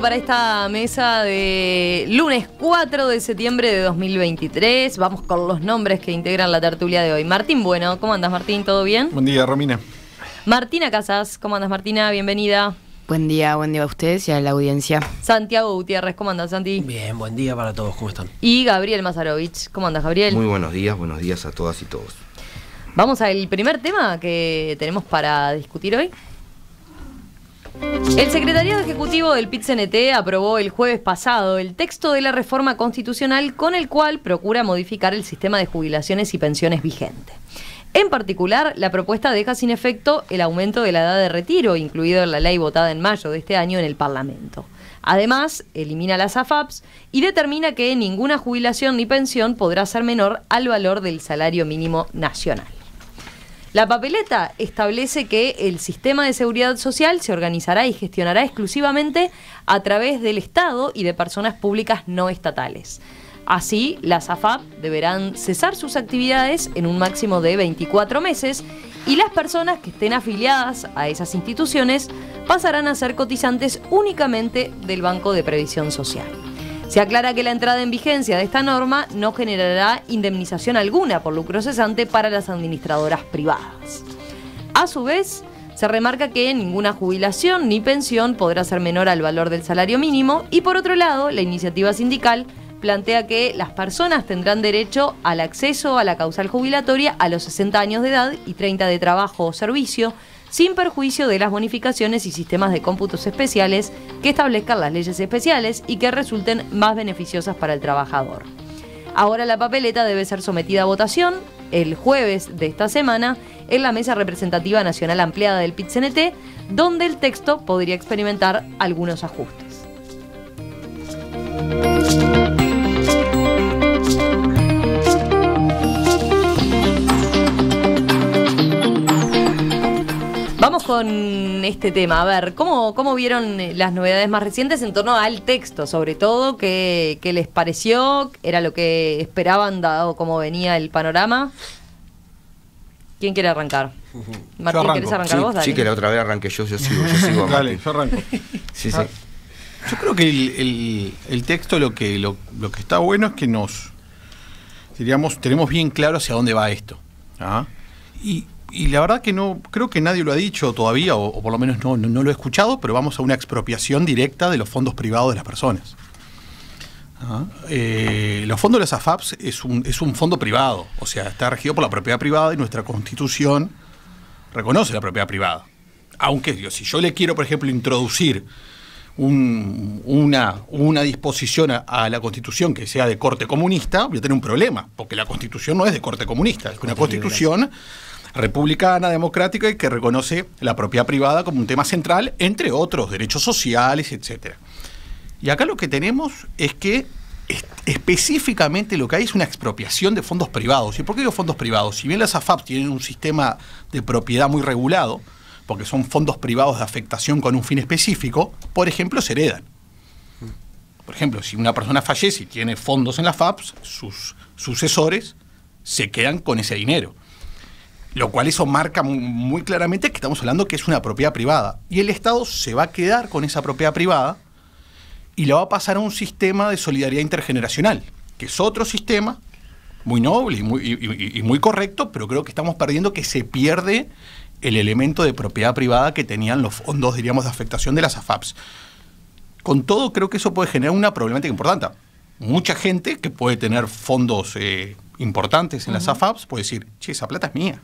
para esta mesa de lunes 4 de septiembre de 2023. Vamos con los nombres que integran la tertulia de hoy. Martín Bueno, ¿cómo andas Martín? ¿Todo bien? Buen día, Romina. Martina Casas, ¿cómo andas Martina? Bienvenida. Buen día, buen día a ustedes y a la audiencia. Santiago Gutiérrez, ¿cómo andas, Santi? Bien, buen día para todos, ¿cómo están? Y Gabriel Mazarovich, ¿cómo andas, Gabriel? Muy buenos días, buenos días a todas y todos. Vamos al primer tema que tenemos para discutir hoy. El secretario Ejecutivo del PIT-CNT aprobó el jueves pasado el texto de la reforma constitucional con el cual procura modificar el sistema de jubilaciones y pensiones vigente. En particular, la propuesta deja sin efecto el aumento de la edad de retiro, incluido en la ley votada en mayo de este año en el Parlamento. Además, elimina las AFAPs y determina que ninguna jubilación ni pensión podrá ser menor al valor del salario mínimo nacional. La papeleta establece que el sistema de seguridad social se organizará y gestionará exclusivamente a través del Estado y de personas públicas no estatales. Así, las AFAP deberán cesar sus actividades en un máximo de 24 meses y las personas que estén afiliadas a esas instituciones pasarán a ser cotizantes únicamente del Banco de Previsión Social. Se aclara que la entrada en vigencia de esta norma no generará indemnización alguna por lucro cesante para las administradoras privadas. A su vez, se remarca que ninguna jubilación ni pensión podrá ser menor al valor del salario mínimo y por otro lado, la iniciativa sindical plantea que las personas tendrán derecho al acceso a la causal jubilatoria a los 60 años de edad y 30 de trabajo o servicio, sin perjuicio de las bonificaciones y sistemas de cómputos especiales que establezcan las leyes especiales y que resulten más beneficiosas para el trabajador. Ahora la papeleta debe ser sometida a votación el jueves de esta semana en la Mesa Representativa Nacional Ampliada del PIT-CNT, donde el texto podría experimentar algunos ajustes. este tema. A ver, ¿cómo, cómo vieron eh, las novedades más recientes en torno al texto, sobre todo? ¿Qué, les pareció? ¿Era lo que esperaban dado cómo venía el panorama? ¿Quién quiere arrancar? Martín, ¿quieres arrancar vos? Sí, que la otra vez arranqué yo, yo sigo, yo sigo. Dale, yo arranco. Sí, sí. Ah. Yo creo que el, texto lo que, lo, que está bueno es que nos, diríamos, tenemos bien claro hacia dónde va esto. ¿ah? Y y la verdad que no creo que nadie lo ha dicho todavía, o, por lo menos no, lo he escuchado, pero vamos a una expropiación directa de los fondos privados de las personas. Ah, eh, los fondos de las AFAPs es un, es un fondo privado, o sea, está regido por la propiedad privada y nuestra constitución reconoce la propiedad privada. Aunque si yo le quiero, por ejemplo, introducir una, una, disposición a, la constitución que sea de corte comunista, voy a tener un problema, porque la constitución no es de corte comunista, es una constitución republicana, democrática y que reconoce la propiedad privada como un tema central, entre otros, derechos sociales, etc. Y acá lo que tenemos es que específicamente lo que hay es una expropiación de fondos privados. ¿Y por qué digo fondos privados? Si bien las AFAP tienen un sistema de propiedad muy regulado, porque son fondos privados de afectación con un fin específico, por ejemplo, se heredan. Por ejemplo, si una persona fallece y tiene fondos en las FAPs, sus sucesores se quedan con ese dinero. Lo cual eso marca muy claramente que estamos hablando que es una propiedad privada. Y el Estado se va a quedar con esa propiedad privada y la va a pasar a un sistema de solidaridad intergeneracional, que es otro sistema muy noble y muy, correcto, pero creo que estamos perdiendo que se pierde el elemento de propiedad privada que tenían los fondos, diríamos, de afectación de las AFAPs. Con todo, creo que eso puede generar una problemática importante. Mucha gente que puede tener fondos eh, importantes en las AFAPs puede decir, che, esa plata es mía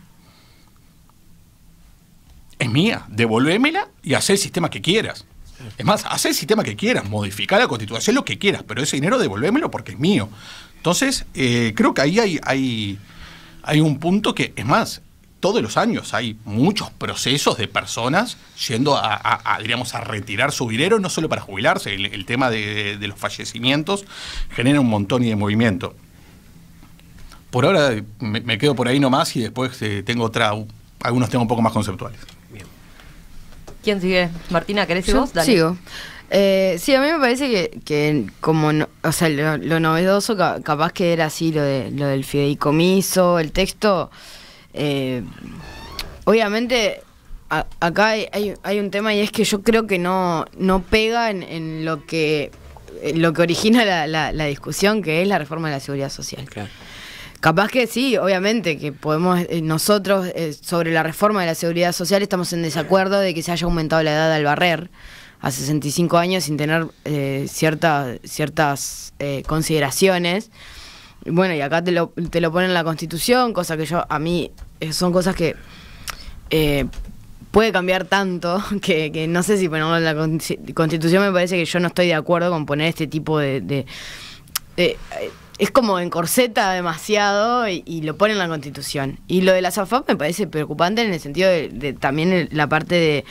es mía, devolvémela y haz el sistema que quieras. Es más, haz el sistema que quieras, modificar la constitución, lo que quieras, pero ese dinero devuélvemelo porque es mío. Entonces, eh, creo que ahí hay, hay, hay un punto que, es más, todos los años hay muchos procesos de personas yendo a, diríamos, a, retirar su dinero, no solo para jubilarse, el, tema de, los fallecimientos genera un montón de movimiento. Por ahora me, quedo por ahí nomás y después eh, tengo otra, algunos temas un poco más conceptuales sigue? Martina, ¿querés ir vos? Sigo. Eh, sí, a mí me parece que, que como, o sea, lo, novedoso capaz que era así lo, de, lo del fideicomiso, el texto. Eh, obviamente, acá hay, un tema y es que yo creo que no, no pega en, lo que lo que origina la, la, discusión, que es la reforma de la seguridad social. Claro. Capaz que sí, obviamente, que podemos, eh, nosotros eh, sobre la reforma de la seguridad social estamos en desacuerdo de que se haya aumentado la edad al barrer a 65 años sin tener eh, ciertas consideraciones. Bueno, y acá te lo, te lo ponen en la constitución, cosa que yo, a mí, son cosas que puede cambiar tanto que, que, no sé si ponemos bueno, la constitución, me parece que yo no estoy de acuerdo con poner este tipo de es como encorseta demasiado y, lo pone en la constitución. Y lo de la AFAP me parece preocupante en el sentido de, de también la parte de,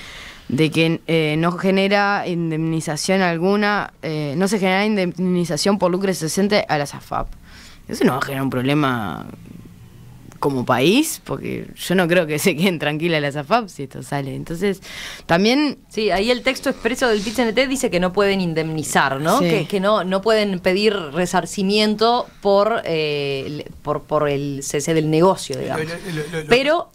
de que eh, no genera indemnización alguna, eh, no se genera indemnización por lucro siente a la AFAP. Eso no va a generar un problema como país, porque yo no creo que se queden tranquilas las AFAP si esto sale. Entonces, también... Sí, ahí el texto expreso del PITCNT dice que no pueden indemnizar, ¿no? Que, que, no, no pueden pedir resarcimiento por, eh, por, el cese del negocio, digamos. Pero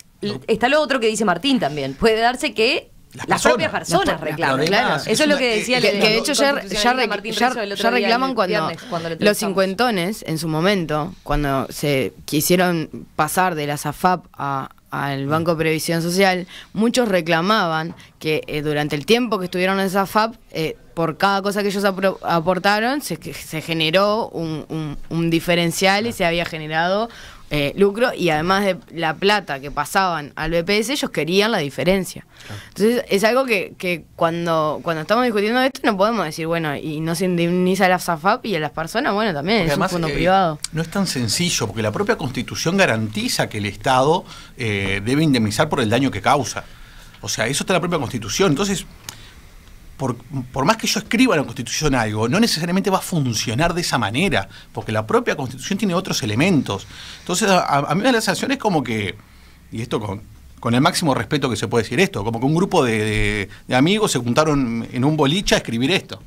está lo otro que dice Martín también. Puede darse que las, personas, propias personas reclaman, Eso es, lo que eh, decía eh, el, que, de hecho ya, reclaman cuando, los cincuentones en su momento, cuando se quisieron pasar de la SAFAP a, al mm. Banco de Previsión Social, muchos reclamaban que eh, durante el tiempo que estuvieron en esa por cada cosa que ellos aportaron, se, se generó un, diferencial y se había generado eh, lucro y además de la plata que pasaban al BPS, ellos querían la diferencia. Entonces es algo que, que cuando, cuando estamos discutiendo esto no podemos decir, bueno, y no se indemniza a la SAFAP y a las personas, bueno, también es un fondo eh, privado. No es tan sencillo, porque la propia Constitución garantiza que el Estado eh, debe indemnizar por el daño que causa. O sea, eso está en la propia Constitución. Entonces, por, más que yo escriba en la Constitución algo, no necesariamente va a funcionar de esa manera, porque la propia Constitución tiene otros elementos. Entonces, a, mí me da la sensación es como que, y esto con, el máximo respeto que se puede decir esto, como que un grupo de, de amigos se juntaron en un boliche a escribir esto.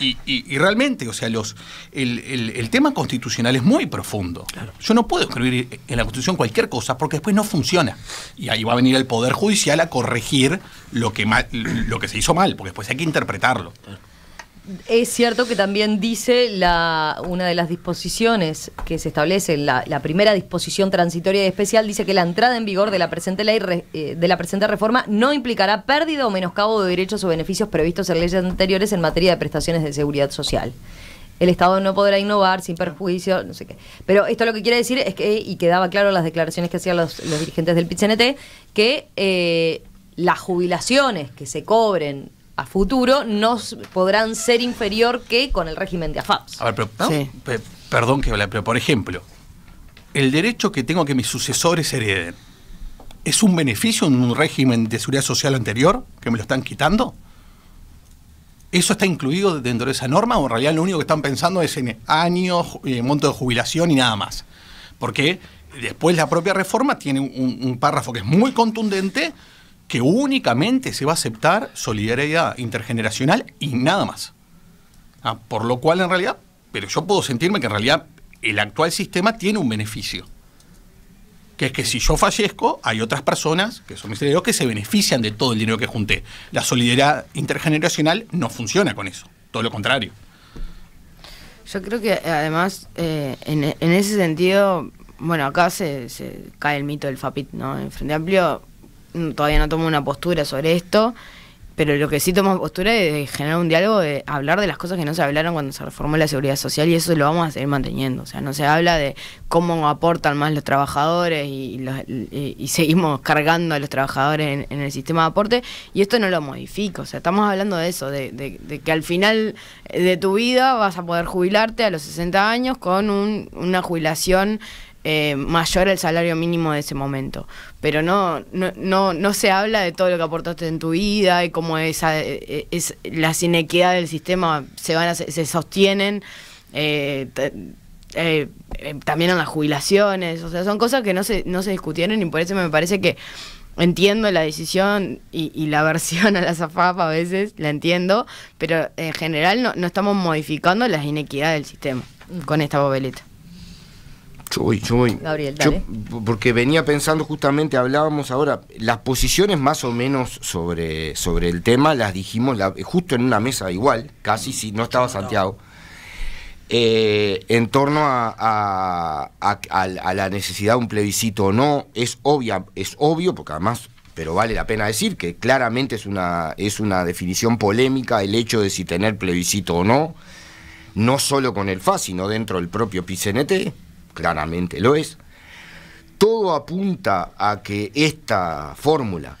Y, realmente, o sea, los, el, tema constitucional es muy profundo. Yo no puedo escribir en la Constitución cualquier cosa porque después no funciona. Y ahí va a venir el Poder Judicial a corregir lo que, lo que se hizo mal, porque después hay que interpretarlo es cierto que también dice la, una de las disposiciones que se establece, la, primera disposición transitoria y especial, dice que la entrada en vigor de la presente ley eh, de la presente reforma no implicará pérdida o menoscabo de derechos o beneficios previstos en leyes anteriores en materia de prestaciones de seguridad social el Estado no podrá innovar sin perjuicio, no sé qué. Pero esto lo que quiere decir es que, y quedaba claro en las declaraciones que hacían los, dirigentes del PITCNT, que eh, las jubilaciones que se cobren a futuro no podrán ser inferior que con el régimen de AFAPS. A ver, perdón que hable, pero por ejemplo, el derecho que tengo que mis sucesores hereden, ¿es un beneficio en un régimen de seguridad social anterior que me lo están quitando? ¿Eso está incluido dentro de esa norma o en realidad lo único que están pensando es en años, en eh, monto de jubilación y nada más? Porque después la propia reforma tiene un, un párrafo que es muy contundente que únicamente se va a aceptar solidaridad intergeneracional y nada más. Ah, por lo cual, en realidad, pero yo puedo sentirme que en realidad el actual sistema tiene un beneficio. Que es que si yo fallezco, hay otras personas, que son mis herederos, que se benefician de todo el dinero que junté. La solidaridad intergeneracional no funciona con eso, todo lo contrario. Yo creo que además, eh, en, ese sentido, bueno, acá se, se, cae el mito del FAPIT, ¿no? En Frente Amplio todavía no tomo una postura sobre esto, pero lo que sí tomo postura es de generar un diálogo, de hablar de las cosas que no se hablaron cuando se reformó la seguridad social y eso lo vamos a seguir manteniendo. O sea, no se habla de cómo aportan más los trabajadores y, seguimos cargando a los trabajadores en, el sistema de aporte y esto no lo modifico O sea, estamos hablando de eso, de, que al final de tu vida vas a poder jubilarte a los 60 años con una jubilación eh, mayor al salario mínimo de ese momento pero no, no, no, se habla de todo lo que aportaste en tu vida y cómo e, e, es, las inequidades del sistema se, van se sostienen. Eh, eh, eh, también en las jubilaciones, o sea, son cosas que no se, no se discutieron y por eso me parece que entiendo la decisión y, la versión a la zafapa a veces, la entiendo, pero en general no, no estamos modificando las inequidades del sistema mm. con esta bobeleta porque venía pensando justamente, hablábamos ahora, las posiciones más o menos sobre, sobre el tema las dijimos justo en una mesa igual, casi si no estaba Santiago, eh, en torno a, la necesidad de un plebiscito o no. Es, obvia, es obvio, porque además, pero vale la pena decir que claramente es una, es una definición polémica el hecho de si tener plebiscito o no, no solo con el FAS sino dentro del propio PCNT claramente lo es, todo apunta a que esta fórmula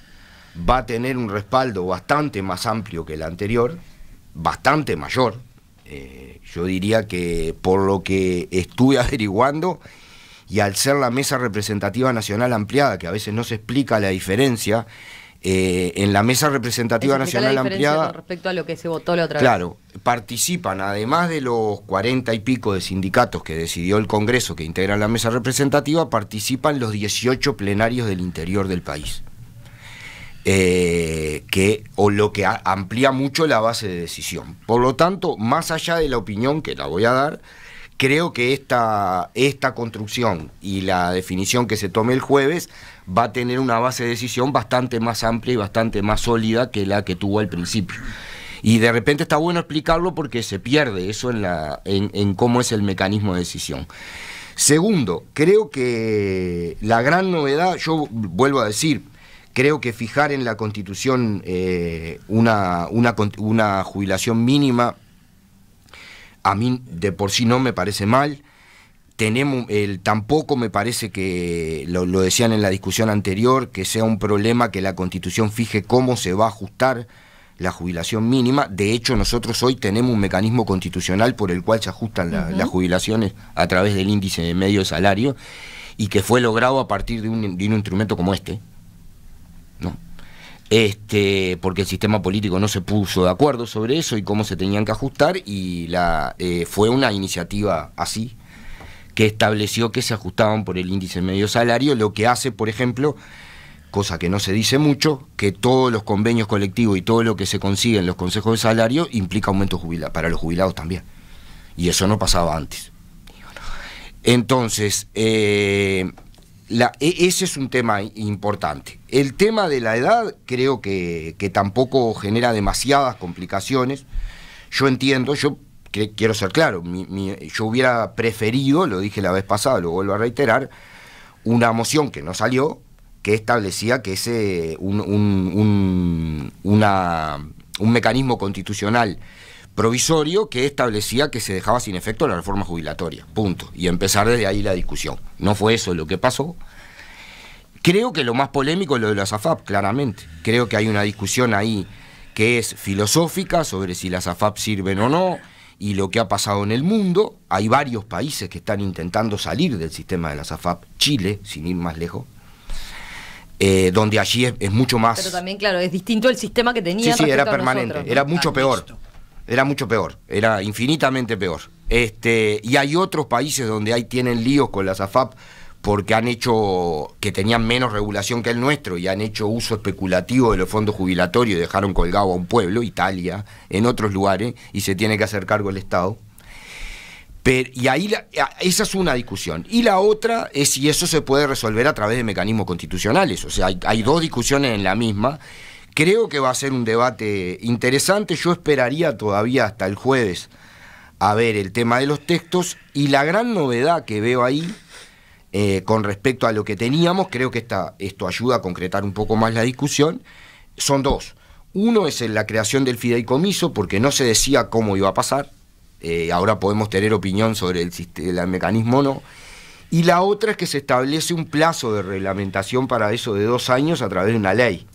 va a tener un respaldo bastante más amplio que el anterior, bastante mayor. Eh, yo diría que por lo que estuve averiguando, y al ser la mesa representativa nacional ampliada, que a veces no se explica la diferencia eh, en la Mesa Representativa Nacional Ampliada. respecto a lo que se votó la otra claro, participan, además de los cuarenta y pico de sindicatos que decidió el Congreso que integran la Mesa Representativa, participan los 18 plenarios del interior del país. Eh, que, o lo que amplía mucho la base de decisión. Por lo tanto, más allá de la opinión que la voy a dar, creo que esta, esta construcción y la definición que se tome el jueves va a tener una base de decisión bastante más amplia y bastante más sólida que la que tuvo al principio. Y de repente está bueno explicarlo porque se pierde eso en, la, en, cómo es el mecanismo de decisión. Segundo, creo que la gran novedad, yo vuelvo a decir, creo que fijar en la Constitución eh, una, una, una jubilación mínima, a mí de por sí no me parece mal tampoco me parece que lo, decían en la discusión anterior que sea un problema que la Constitución fije cómo se va a ajustar la jubilación mínima. De hecho, nosotros hoy tenemos un mecanismo constitucional por el cual se ajustan las jubilaciones a través del índice de medio de salario y que fue logrado a partir de un, instrumento como este. ¿No? este, porque el sistema político no se puso de acuerdo sobre eso y cómo se tenían que ajustar y la, eh, fue una iniciativa así que estableció que se ajustaban por el índice medio salario, lo que hace, por ejemplo, cosa que no se dice mucho, que todos los convenios colectivos y todo lo que se consigue en los consejos de salario implica aumento para los jubilados también. Y eso no pasaba antes. Entonces, eh, e, ese es un tema importante. El tema de la edad creo que, que tampoco genera demasiadas complicaciones. Yo entiendo, yo quiero ser claro, yo hubiera preferido, lo dije la vez pasada, lo vuelvo a reiterar, una moción que no salió, que establecía que ese un, un mecanismo constitucional provisorio que establecía que se dejaba sin efecto la reforma jubilatoria. Punto. Y empezar desde ahí la discusión. No fue eso lo que pasó. Creo que lo más polémico es lo de las AFAP, claramente. Creo que hay una discusión ahí que es filosófica sobre si las AFAP sirven o no y lo que ha pasado en el mundo. Hay varios países que están intentando salir del sistema de la AFAP, Chile, sin ir más lejos, eh, donde allí es, mucho más... Pero también, claro, es distinto el sistema que tenía. Sí, sí, era permanente, era mucho ah, peor. Era mucho peor, era infinitamente peor. Este, y hay otros países donde ahí tienen líos con las AFAP porque han hecho que tenían menos regulación que el nuestro y han hecho uso especulativo de los fondos jubilatorios y dejaron colgado a un pueblo, Italia, en otros lugares, y se tiene que hacer cargo el Estado. Pero, y ahí esa es una discusión. Y la otra es si eso se puede resolver a través de mecanismos constitucionales. O sea, hay dos discusiones en la misma. Creo que va a ser un debate interesante. Yo esperaría todavía hasta el jueves a ver el tema de los textos. Y la gran novedad que veo ahí eh, con respecto a lo que teníamos, creo que esto ayuda a concretar un poco más la discusión, son dos. Uno es la creación del fideicomiso, porque no se decía cómo iba a pasar, eh, ahora podemos tener opinión sobre el, el mecanismo o no. Y la otra es que se establece un plazo de reglamentación para eso de dos años a través de una ley.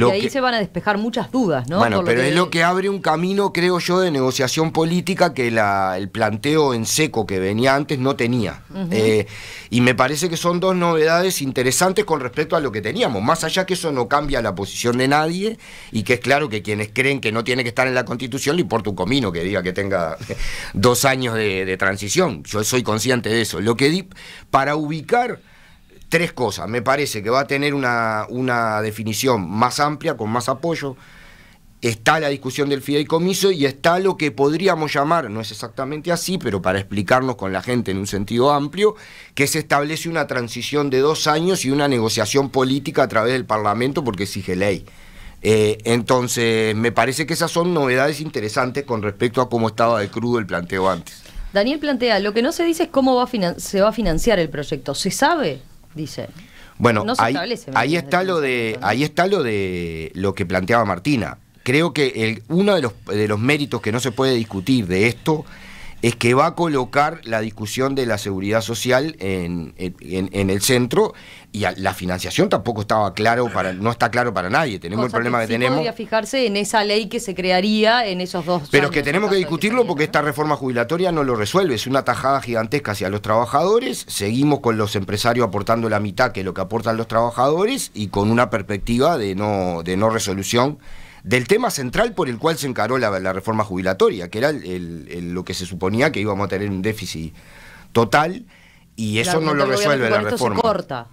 Sí, ahí se van a despejar muchas dudas, ¿no? Bueno, pero es lo que abre un camino, creo yo, de negociación política que el planteo en seco que venía antes no tenía. Eh, y me parece que son dos novedades interesantes con respecto a lo que teníamos. Más allá que eso no cambia la posición de nadie y que es claro que quienes creen que no tiene que estar en la Constitución le importa un comino que diga que tenga dos años de, de transición. Yo soy consciente de eso. Lo que di para ubicar tres cosas. Me parece que va a tener una, una definición más amplia, con más apoyo. Está la discusión del fideicomiso y está lo que podríamos llamar, no es exactamente así, pero para explicarnos con la gente en un sentido amplio, que se establece una transición de dos años y una negociación política a través del Parlamento porque exige ley. Eh, entonces, me parece que esas son novedades interesantes con respecto a cómo estaba de crudo el planteo antes. Daniel plantea, lo que no se dice es cómo va se va a financiar el proyecto. ¿Se sabe? dice. Bueno, ahí, está lo de, ahí está lo de lo que planteaba Martina. Creo que uno de los, de los méritos que no se puede discutir de esto es que va a colocar la discusión de la seguridad social en, en, el centro y la financiación tampoco estaba claro para no está claro para nadie tenemos el problema que, que sí podría fijarse en esa ley que se crearía en esos dos pero es que tenemos que discutirlo porque esta reforma jubilatoria no lo resuelve es una tajada gigantesca hacia los trabajadores seguimos con los empresarios aportando la mitad que lo que aportan los trabajadores y con una perspectiva de no de no resolución del tema central por el cual se encaró la, reforma jubilatoria, que era lo que se suponía que íbamos a tener un déficit total y eso no lo resuelve la reforma. Se corta.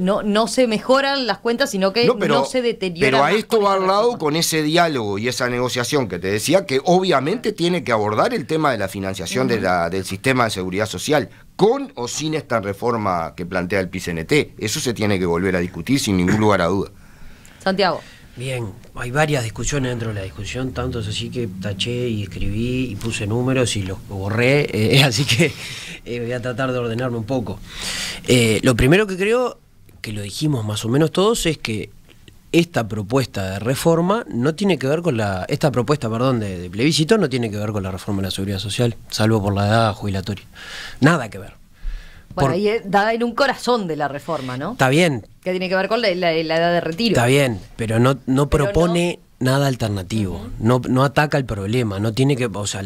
No, se mejoran las cuentas, sino que no, se deteriora. Pero a esto va al lado con ese diálogo y esa negociación que te decía, que obviamente tiene que abordar el tema de la financiación de del sistema de seguridad social, con o sin esta reforma que plantea el PCNT. Eso se tiene que volver a discutir sin ningún lugar a duda. Santiago. Bien, hay varias discusiones dentro de la discusión, tantos así que taché y escribí y puse números y los borré, eh, así que eh, voy a tratar de ordenarme un poco. Eh, lo primero que creo, que lo dijimos más o menos todos, es que esta propuesta de reforma no tiene que ver con la. Esta propuesta, perdón, de plebiscito no tiene que ver con la reforma de la seguridad social, salvo por la edad jubilatoria. Nada que ver. Bueno, ahí en un corazón de la reforma, ¿no? Está bien. Que tiene que ver con la, edad de retiro. Está bien, pero no, no propone nada alternativo, no, no ataca el problema, no tiene que, o sea,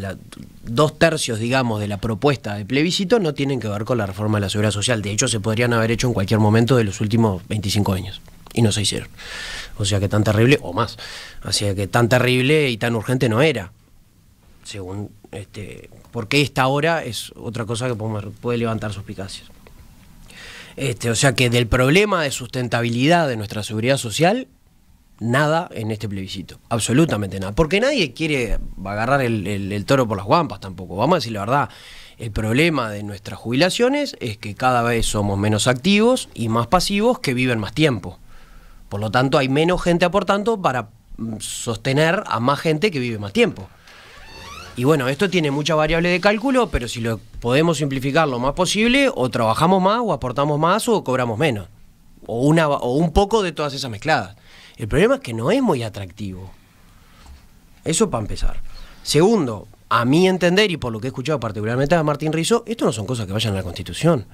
dos tercios, digamos, de la propuesta de plebiscito no tienen que ver con la reforma de la seguridad social. De hecho, se podrían haber hecho en cualquier momento de los últimos 25 años y no se hicieron. O sea que tan terrible, o más, o que tan terrible y tan urgente no era según este, esta hora es otra cosa que puede levantar suspicacias. Este, o sea que del problema de sustentabilidad de nuestra seguridad social, nada en este plebiscito. Absolutamente nada. Porque nadie quiere agarrar el, el toro por las guampas tampoco. Vamos a decir la verdad. El problema de nuestras jubilaciones es que cada vez somos menos activos y más pasivos que viven más tiempo. Por lo tanto, hay menos gente aportando para mm, sostener a más gente que vive más tiempo. Y bueno, esto tiene mucha variable de cálculo, pero si lo podemos simplificar lo más posible, o trabajamos más, o aportamos más, o cobramos menos. O, una, o un poco de todas esas mezcladas. El problema es que no es muy atractivo. Eso para empezar. Segundo, a mi entender y por lo que he escuchado particularmente a Martín Rizzo, esto no son cosas que vayan a la Constitución.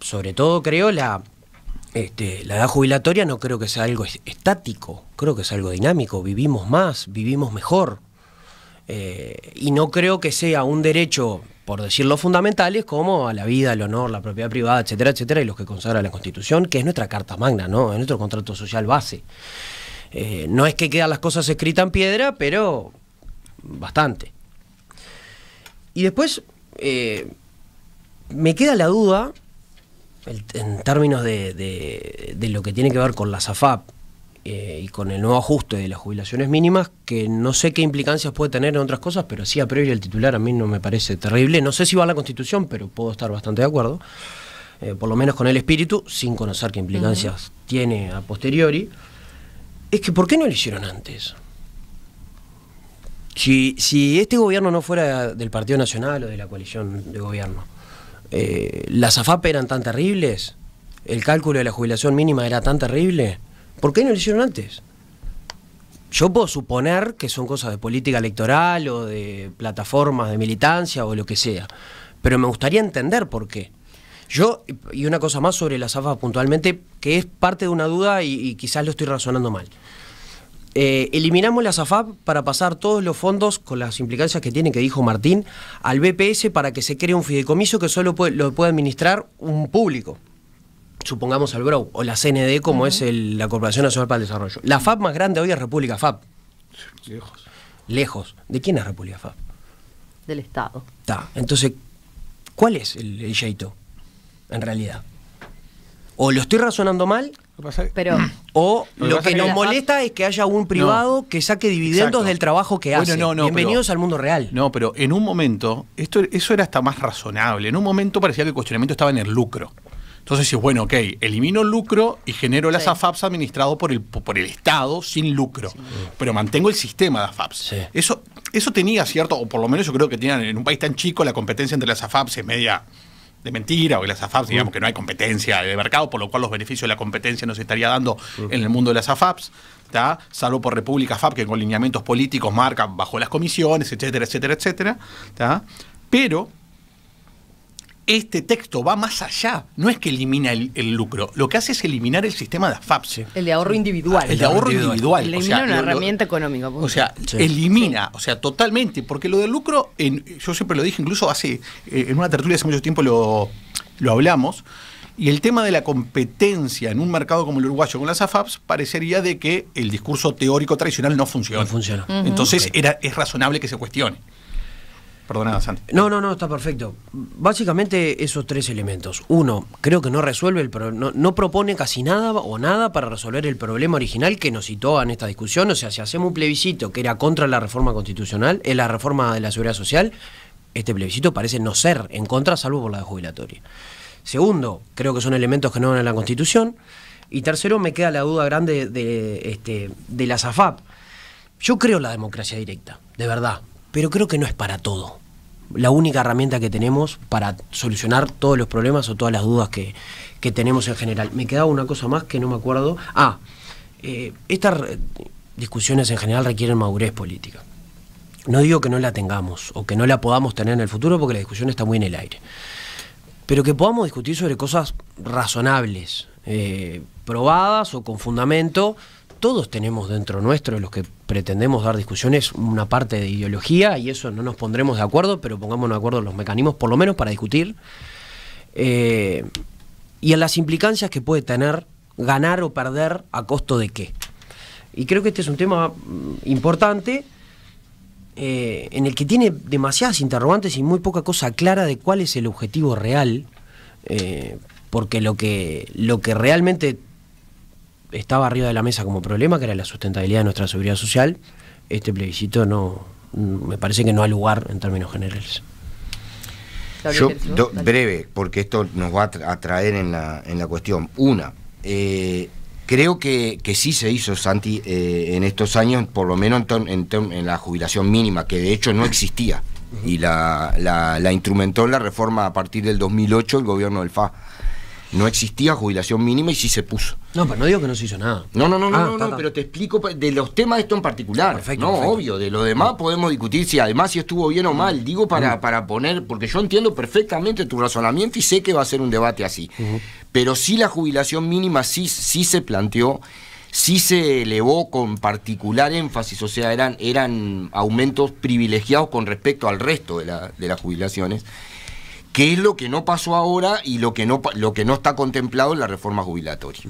Sobre todo creo la, este, la edad jubilatoria no creo que sea algo estático, creo que es algo dinámico. Vivimos más, vivimos mejor, eh, y no creo que sea un derecho, por decirlo fundamentales, como a la vida, el honor, la propiedad privada, etcétera, etcétera, y los que consagra la Constitución, que es nuestra Carta Magna, ¿no? Es nuestro contrato social base. Eh, no es que quedan las cosas escritas en piedra, pero bastante. Y después eh, me queda la duda, en términos de, de lo que tiene que ver con la SAFAP, eh, y con el nuevo ajuste de las jubilaciones mínimas, que no sé qué implicancias puede tener en otras cosas, pero sí a priori el titular a mí no me parece terrible. No sé si va a la Constitución, pero puedo estar bastante de acuerdo, eh, por lo menos con el espíritu, sin conocer qué implicancias tiene a posteriori. Es que ¿por qué no lo hicieron antes? Si, este gobierno no fuera del Partido Nacional o de la coalición de gobierno, eh, las AFAP eran tan terribles, el cálculo de la jubilación mínima era tan terrible, ¿Por qué no lo hicieron antes? Yo puedo suponer que son cosas de política electoral o de plataformas de militancia o lo que sea, pero me gustaría entender por qué. Yo, y una cosa más sobre la AFA puntualmente, que es parte de una duda y, quizás lo estoy razonando mal. Eh, eliminamos la SAFAP para pasar todos los fondos, con las implicancias que tiene, que dijo Martín, al BPS para que se cree un fideicomiso que solo lo puede administrar un público supongamos al BROW o la CND como es la Corporación Nacional para el Desarrollo. La FAP más grande hoy es República FAP. Lejos. Lejos. ¿De quién es República FAP? Del Estado. Está. Entonces, ¿cuál es el, Jato, en realidad? O lo estoy razonando mal, pero, o lo, que, nos molesta es que haya un privado que saque dividendos del trabajo que hace. no, Bienvenidos al mundo real. No, pero en un momento, esto, eso era hasta más razonable. En un momento parecía que el cuestionamiento estaba en el lucro. Entonces dices, bueno, ok, elimino el lucro y genero las AFAPs administrado por el, por el Estado sin lucro, pero mantengo el sistema de AFAPs. Eso, eso tenía cierto, o por lo menos yo creo que tenían en un país tan chico la competencia entre las AFAPs es media de mentira, o las AFAPs, digamos mm. que no hay competencia de mercado, por lo cual los beneficios de la competencia no se estaría dando mm. en el mundo de las AFAPs, está salvo por República AFAP, que con lineamientos políticos marca bajo las comisiones, etcétera, etcétera, etcétera. está Pero este texto va más allá. No es que elimina el, lucro, lo que hace es eliminar el sistema de afaps. El de ahorro individual. el de ahorro individual. Elimina una herramienta económica. O sea, elimina, o sea, totalmente. Porque lo del lucro, yo siempre lo dije, incluso hace, eh, en una tertulia hace mucho tiempo lo, lo hablamos. Y el tema de la competencia en un mercado como el uruguayo con las AFAPs parecería de que el discurso teórico tradicional no funciona. No funciona. Entonces era, es razonable que se cuestione. Santi. No, no, no, está perfecto. Básicamente esos tres elementos. Uno, creo que no resuelve el problema. no, propone casi nada o nada para resolver el problema original que nos citó en esta discusión. O sea, si hacemos un plebiscito que era contra la reforma constitucional, En eh, la reforma de la seguridad social, este plebiscito parece no ser en contra, salvo por la de jubilatoria. Segundo, creo que son elementos que no van en la Constitución. Y tercero, me queda la duda grande de, este, de la SAFAP. Yo creo la democracia directa, de verdad, pero creo que no es para todo la única herramienta que tenemos para solucionar todos los problemas o todas las dudas que, tenemos en general. Me quedaba una cosa más que no me acuerdo. Ah, eh, estas discusiones en general requieren madurez política. No digo que no la tengamos o que no la podamos tener en el futuro porque la discusión está muy en el aire. Pero que podamos discutir sobre cosas razonables, eh, probadas o con fundamento, todos tenemos dentro nuestro, los que pretendemos dar discusiones, una parte de ideología y eso no nos pondremos de acuerdo, pero pongámonos de acuerdo los mecanismos, por lo menos para discutir. Eh, y a las implicancias que puede tener ganar o perder a costo de qué. Y creo que este es un tema mm, importante eh, en el que tiene demasiadas interrogantes y muy poca cosa clara de cuál es el objetivo real, eh, porque lo que, lo que realmente estaba arriba de la mesa como problema, que era la sustentabilidad de nuestra seguridad social, este plebiscito no me parece que no ha lugar en términos generales. Yo, breve, porque esto nos va a traer en la, en la cuestión. Una, eh, creo que, sí se hizo, Santi, eh, en estos años, por lo menos en, la jubilación mínima, que de hecho no existía. Y la, la, la, instrumentó la reforma a partir del 2008 el gobierno del FA no existía jubilación mínima y sí se puso. No, pero no digo que no se hizo nada. No, no, no, no, ah, no, pero te explico de los temas de esto en particular. Perfecto, no, obvio, de lo demás podemos discutir si además si estuvo bien o mal. Digo para, para poner, porque yo entiendo perfectamente tu razonamiento y sé que va a ser un debate así. Pero sí la jubilación mínima sí, sí se planteó sí se elevó con particular énfasis, o sea, eran, eran aumentos privilegiados con respecto al resto de, la, de las jubilaciones. Qué es lo que no pasó ahora y lo que no, lo que no está contemplado en la reforma jubilatoria.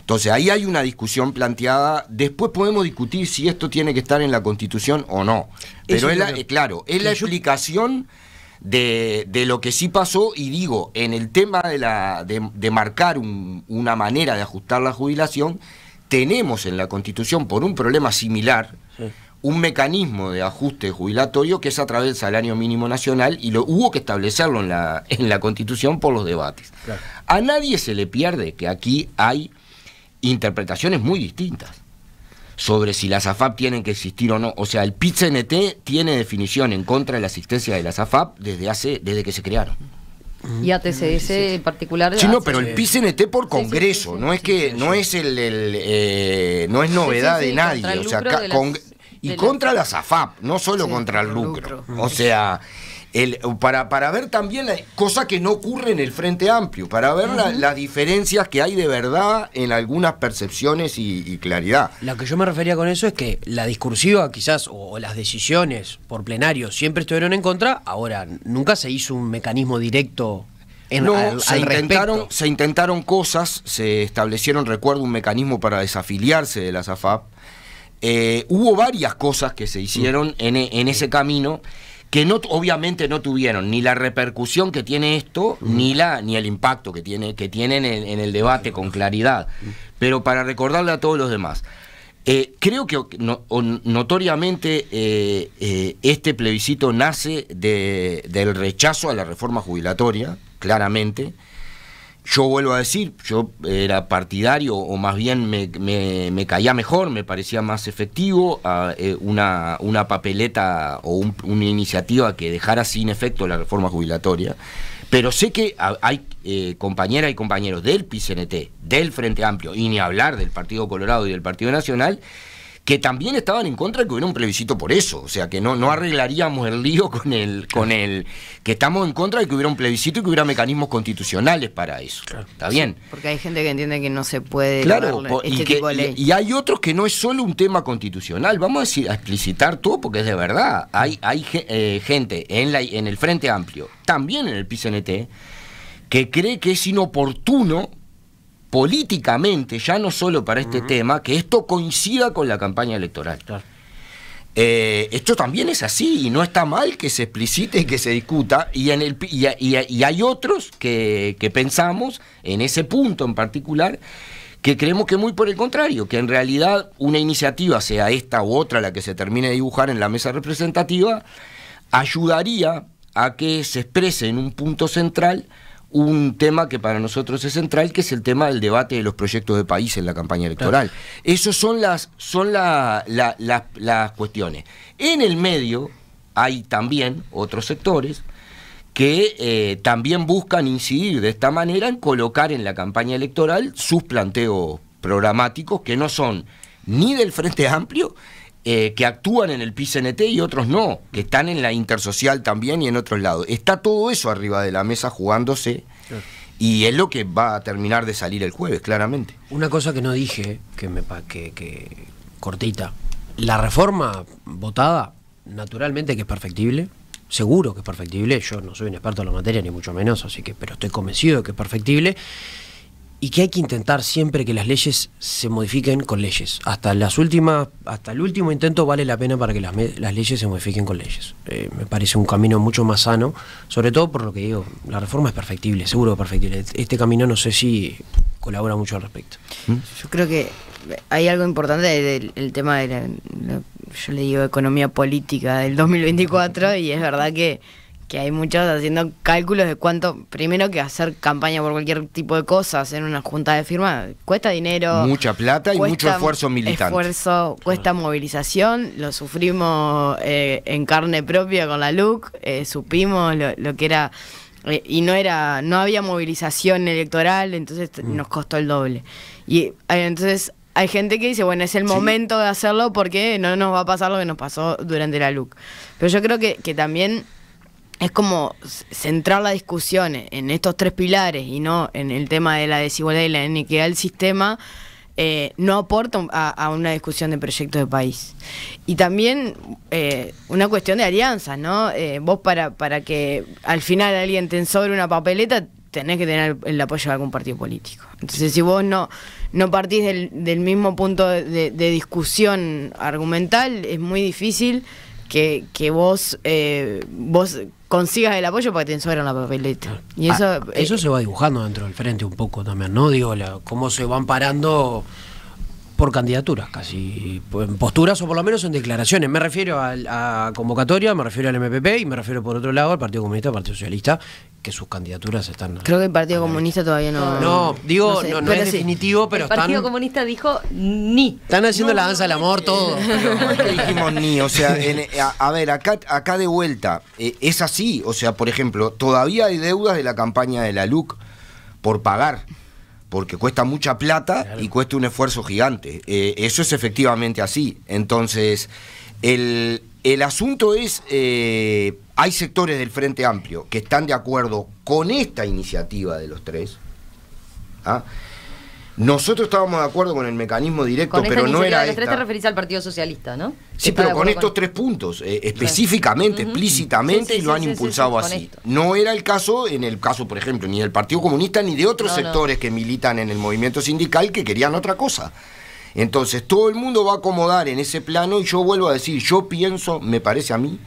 Entonces ahí hay una discusión planteada, después podemos discutir si esto tiene que estar en la Constitución o no, pero es eh, claro, es la explicación de, lo que sí pasó y digo, en el tema de, la, de, marcar una manera de ajustar la jubilación, tenemos en la Constitución por un problema similar, un mecanismo de ajuste jubilatorio que es a través del salario mínimo nacional y lo hubo que establecerlo en la, en la Constitución por los debates. A nadie se le pierde que aquí hay interpretaciones muy distintas sobre si las AFAP tienen que existir o no. O sea, el PIT-CNT tiene definición en contra de la existencia de las AFAP desde, hace, desde que se crearon. Y ATCS en particular. Sí, no, pero el PICNT por Congreso, no es que no es el, eh, no es novedad de nadie, o sea, y contra la SAFAP, no solo contra el lucro. O sea, el, para, para ver también la, cosa que no ocurre en el Frente Amplio, para ver las diferencias que hay de verdad en algunas percepciones y, claridad. Lo que yo me refería con eso es que la discursiva quizás o, las decisiones por plenario siempre estuvieron en contra, ahora nunca se hizo un mecanismo directo. En, no, se, intentaron, se intentaron cosas, se establecieron, recuerdo, un mecanismo para desafiliarse de la SAFAP eh, hubo varias cosas que se hicieron mm. e, en, ese camino que no, obviamente no tuvieron ni la repercusión que tiene esto, mm. ni, la, ni el impacto que, tiene, que tienen en, el debate con claridad. Mm. Pero para recordarle a todos los demás, eh, creo que notoriamente eh, este plebiscito nace del rechazo a la reforma jubilatoria, claramente, yo vuelvo a decir, yo era partidario, o más bien me, caía mejor, me parecía más efectivo eh, una, una, papeleta o una iniciativa que dejara sin efecto la reforma jubilatoria. Pero sé que hay eh, compañeras y compañeros del PCNT, del Frente Amplio, y ni hablar del Partido Colorado y del Partido Nacional, que también estaban en contra de que hubiera un plebiscito por eso. O sea, que no, arreglaríamos el lío con el, con el. que estamos en contra de que hubiera un plebiscito y que hubiera mecanismos constitucionales para eso. ¿Está bien? Porque hay gente que entiende que no se puede. Claro, este y, hay otros que no es solo un tema constitucional. Vamos a, decir, a explicitar todo porque es de verdad. Hay, hay eh, gente en, la, en el Frente Amplio, también en el PCNT, que cree que es inoportuno políticamente, ya no solo para este tema, que esto coincida con la campaña electoral. Eh, esto también es así y no está mal que se explicite y que se discuta y, en el, hay otros que, pensamos en ese punto en particular que creemos que muy por el contrario, que en realidad una iniciativa, sea esta u otra la que se termine de dibujar en la mesa representativa, ayudaría a que se exprese en un punto central un tema que para nosotros es central, que es el tema del debate de los proyectos de país en la campaña electoral. esos Esas son, las, son las cuestiones. En el medio hay también otros sectores que eh, también buscan incidir de esta manera en colocar en la campaña electoral sus planteos programáticos que no son ni del Frente Amplio eh, que actúan en el PCNT y otros no, que están en la intersocial también y en otros lados. Está todo eso arriba de la mesa jugándose y es lo que va a terminar de salir el jueves, claramente. Una cosa que no dije, que me que cortita, la reforma votada, naturalmente que es perfectible, seguro que es perfectible, yo no soy un experto en la materia ni mucho menos, así que, pero estoy convencido de que es perfectible y que hay que intentar siempre que las leyes se modifiquen con leyes. Hasta las últimas, hasta el último intento vale la pena para que las, leyes se modifiquen con leyes. Eh, me parece un camino mucho más sano, sobre todo por lo que digo, la reforma es perfectible, seguro perfectible. Este camino no sé si colabora mucho al respecto. ¿Mm? Yo creo que hay algo importante del, tema de la, yo le digo economía política del 2024 y es verdad que que hay muchos haciendo cálculos de cuánto, primero que hacer campaña por cualquier tipo de cosas, hacer una junta de firma, cuesta dinero. Mucha plata y mucho esfuerzo militante. Esfuerzo, cuesta movilización, lo sufrimos eh, en carne propia con la LUC, eh, supimos lo, que era, eh, y no era, no había movilización electoral, entonces mm. nos costó el doble. Y entonces hay gente que dice, bueno, es el momento de hacerlo porque no nos va a pasar lo que nos pasó durante la LUC. Pero yo creo que, que también es como centrar la discusión e-, en estos tres pilares y no en el tema de la desigualdad y la iniquidad del sistema, eh, no aporta a, una discusión de proyectos de país. Y también eh, una cuestión de alianzas, ¿no? Eh, vos para, que al final alguien te sobre una papeleta tenés que tener el, apoyo de algún partido político. Entonces, si vos no, no partís del, del mismo punto de discusión argumental, es muy difícil que, vos, eh, vos consigas el apoyo para que te ensueran la papeleta. Y ah, eso, eso eh, se va dibujando dentro del frente un poco también, ¿no? Digo, la, cómo se van parando por candidaturas, casi en posturas o por lo menos en declaraciones. Me refiero a, convocatoria, me refiero al MPP y me refiero por otro lado al Partido Comunista, al Partido Socialista, que sus candidaturas están. Creo que el Partido Comunista todavía no. No, digo, no, es definitivo, pero están. El Partido Comunista dijo ni. Están haciendo la danza del amor todo. dijimos ni, o sea, a, ver, acá, acá de vuelta, eh, es así, o sea, por ejemplo, todavía hay deudas de la campaña de la LUC por pagar porque cuesta mucha plata y cuesta un esfuerzo gigante. Eh, eso es efectivamente así. Entonces, el, asunto es, eh, hay sectores del Frente Amplio que están de acuerdo con esta iniciativa de los tres. ¿ah? Nosotros estábamos de acuerdo con el mecanismo directo, pero no era. De los tres te referís al Partido Socialista, ¿no? Sí, pero con estos tres puntos, eh, específicamente, explícitamente, y lo han impulsado así. No era el caso, en el caso, por ejemplo, ni del Partido Comunista ni de otros sectores que militan en el movimiento sindical que querían otra cosa. Entonces, todo el mundo va a acomodar en ese plano, y yo vuelvo a decir, yo pienso, me parece a mí,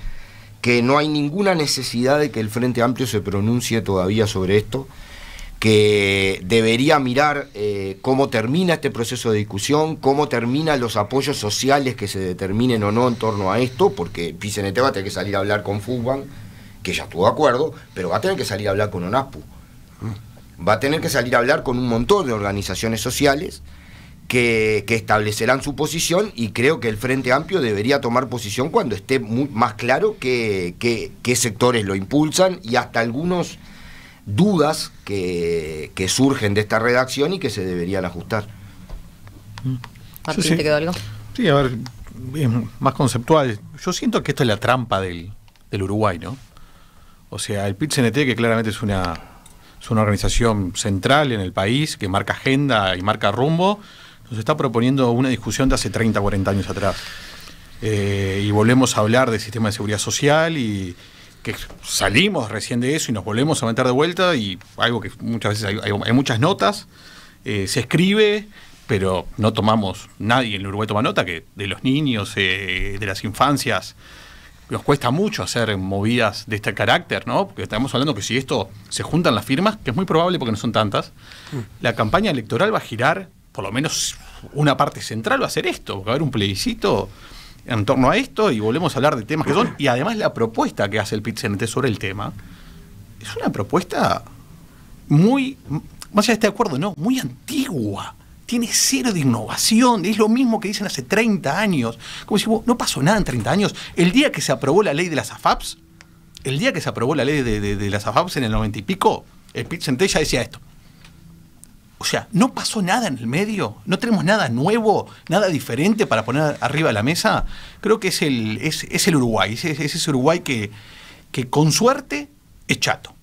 que no hay ninguna necesidad de que el Frente Amplio se pronuncie todavía sobre esto que debería mirar eh, cómo termina este proceso de discusión, cómo terminan los apoyos sociales que se determinen o no en torno a esto, porque Vicente va a tener que salir a hablar con Fugban, que ya estuvo de acuerdo, pero va a tener que salir a hablar con ONASPU. Va a tener que salir a hablar con un montón de organizaciones sociales que, establecerán su posición y creo que el Frente Amplio debería tomar posición cuando esté más claro qué sectores lo impulsan y hasta algunos dudas que, surgen de esta redacción y que se deberían ajustar. Mm. Martín, ¿te quedó algo? Sí, a ver, más conceptual. Yo siento que esto es la trampa del, Uruguay, ¿no? O sea, el PIT-CNT, que claramente es una, una organización central en el país, que marca agenda y marca rumbo, nos está proponiendo una discusión de hace 30, 40 años atrás. Eh, y volvemos a hablar del sistema de seguridad social y, que salimos recién de eso y nos volvemos a meter de vuelta y algo que muchas veces hay, muchas notas, eh, se escribe, pero no tomamos, nadie en Uruguay toma nota, que de los niños, eh, de las infancias, nos cuesta mucho hacer movidas de este carácter, ¿no? Porque estamos hablando que si esto se juntan las firmas, que es muy probable porque no son tantas, mm. la campaña electoral va a girar, por lo menos una parte central va a ser esto, va a haber un plebiscito en torno a esto y volvemos a hablar de temas que son. Y además la propuesta que hace el pit sobre el tema es una propuesta muy, más allá de este acuerdo, no, muy antigua. Tiene cero de innovación, es lo mismo que dicen hace 30 años. Como si no pasó nada en 30 años. El día que se aprobó la ley de las AFAPs, el día que se aprobó la ley de, las AFAPs en el 90 y pico, el pit ya decía esto. O sea, ¿no pasó nada en el medio? ¿No tenemos nada nuevo, nada diferente para poner arriba de la mesa? Creo que es el, es, es el Uruguay, es, ese Uruguay que, que con suerte es chato.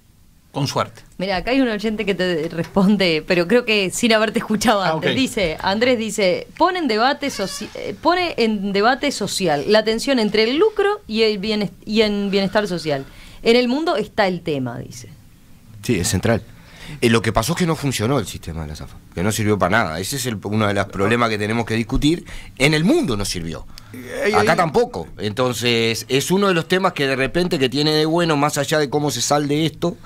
Con suerte. Mira, acá hay un oyente que te responde, pero creo que sin haberte escuchado ah, antes. Dice, Andrés dice, pone en, debate eh, pone en debate social la tensión entre el lucro y el bien y en bienestar social. En el mundo está el tema, dice. Sí, es central. Eh, lo que pasó es que no funcionó el sistema de la zafa, que no sirvió para nada. Ese es uno de los problemas que tenemos que discutir. En el mundo no sirvió. Eh, eh, Acá tampoco. Entonces, es uno de los temas que de repente que tiene de bueno, más allá de cómo se sale esto,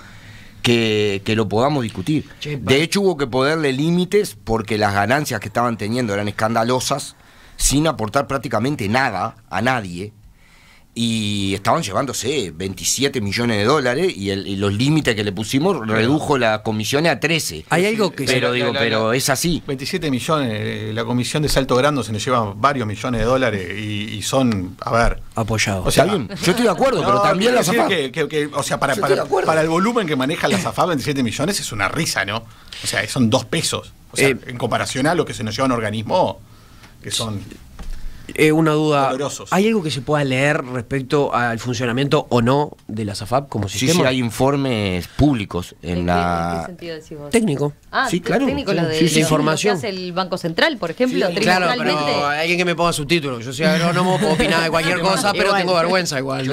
que, lo podamos discutir. de hecho, hubo que ponerle límites porque las ganancias que estaban teniendo eran escandalosas, sin aportar prácticamente nada a nadie y estaban llevándose 27 millones de dólares y, los límites que le pusimos redujo la comisión a 13. Hay algo que... Pero, digo, pero es así. 27 millones, eh, la comisión de Salto Grande se nos lleva varios millones de dólares y, son, a ver... Apoyados. O sea, yo estoy de acuerdo, pero también la Que, o sea, para, el volumen que maneja la zafada, 27 millones es una risa, ¿no? O sea, son dos pesos. O sea, eh, en comparación a lo que se nos lleva un organismo que son eh, una duda. ¿Hay algo que se pueda leer respecto al funcionamiento o no de la SAFAP como sistema? Sí, sí hay informes públicos en, la. ¿En qué sentido decís vos? Técnico. Ah, sí, claro. Técnico, lo de, sí, sí, información. que hace el Banco Central, por ejemplo. Claro, pero alguien que me ponga título Yo soy agrónomo, puedo opinar de cualquier cosa, pero tengo vergüenza igual.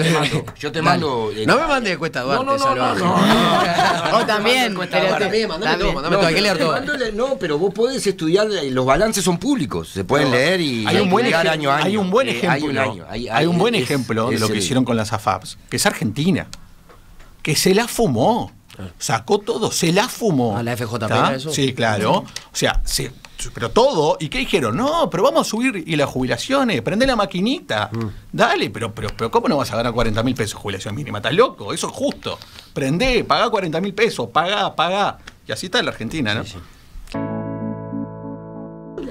Yo te mando. Eh, no me mandes de cuesta Duarte, no, no, no, no, no también. Mandame todo, mandame todo. Hay que leer todo. No, pero vos podés estudiar, eh, los balances son públicos. Se pueden leer y. Hay un buen año hay un buen ejemplo. Hay un, buen ejemplo de lo que hicieron con las AFAPs, que es Argentina, que se la fumó. Sacó todo, se la fumó. ¿A ah, la FJP Sí, claro. O sea, pero todo. ¿Y qué dijeron? No, pero vamos a subir y las jubilaciones, prende la maquinita. Dale, pero, pero, pero ¿cómo no vas a ganar 40 mil pesos jubilación mínima? ¿Estás loco? Eso es justo. Prende, paga 40 mil pesos, paga, paga. Y así está la Argentina, ¿no?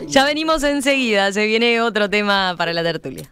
Ya venimos enseguida, se viene otro tema para la tertulia.